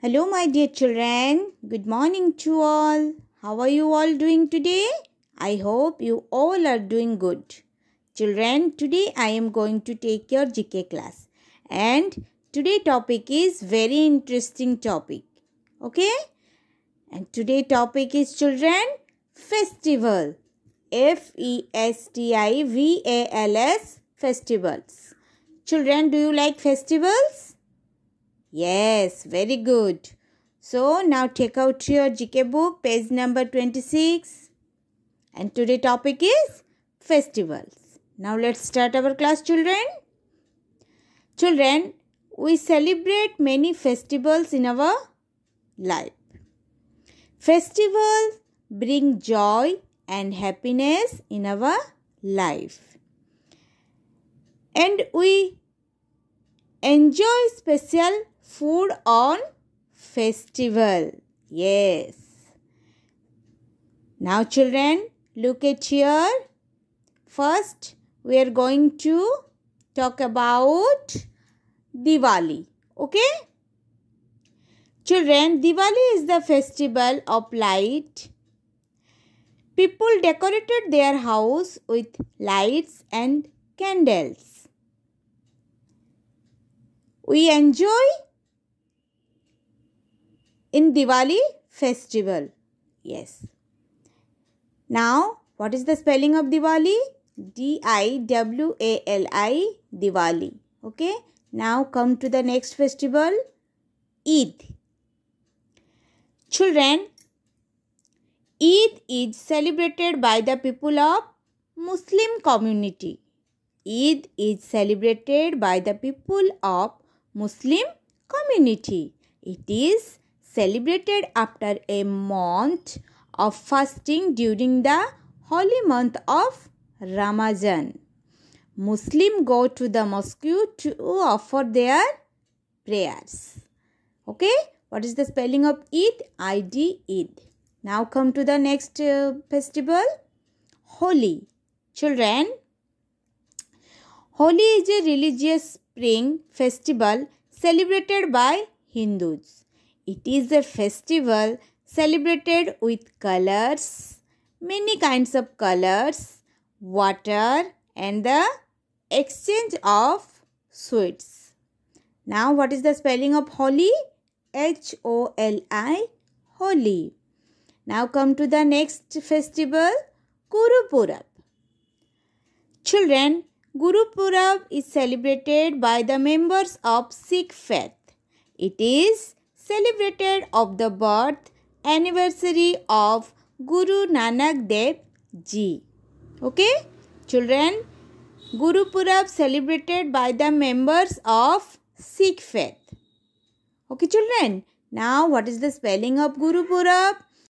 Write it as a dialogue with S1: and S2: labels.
S1: Hello, my dear children. Good morning to all. How are you all doing today? I hope you all are doing good. Children, today I am going to take your GK class. And today topic is very interesting topic. Okay? And today topic is children festival. F E S T I V A L S festivals. Children, do you like festivals? Yes, very good. So now take out your GK book, page number 26. And today topic is festivals. Now let's start our class children. Children, we celebrate many festivals in our life. Festivals bring joy and happiness in our life. And we enjoy special food on festival. Yes. Now children, look at here. First, we are going to talk about Diwali. Okay? Children, Diwali is the festival of light. People decorated their house with lights and candles. We enjoy in Diwali festival. Yes. Now, what is the spelling of Diwali? D-I-W-A-L-I, Diwali. Okay. Now, come to the next festival, Eid. Children, Eid is celebrated by the people of Muslim community. Eid is celebrated by the people of Muslim community. It is celebrated after a month of fasting during the holy month of Ramadan. Muslim go to the mosque to offer their prayers. Okay, what is the spelling of Eid? Id Eid. Now come to the next uh, festival, Holi. Children, Holi is a religious spring festival celebrated by Hindus. It is a festival celebrated with colors, many kinds of colors, water and the exchange of sweets. Now what is the spelling of Holi? H-O-L-I, Holi. Now come to the next festival, Kuru Purab. Children, Guru Purab is celebrated by the members of Sikh faith. It is celebrated of the birth anniversary of Guru Nanak Dev Ji. Okay, children, Guru Purab celebrated by the members of Sikh faith. Okay, children, now what is the spelling of Guru Purab?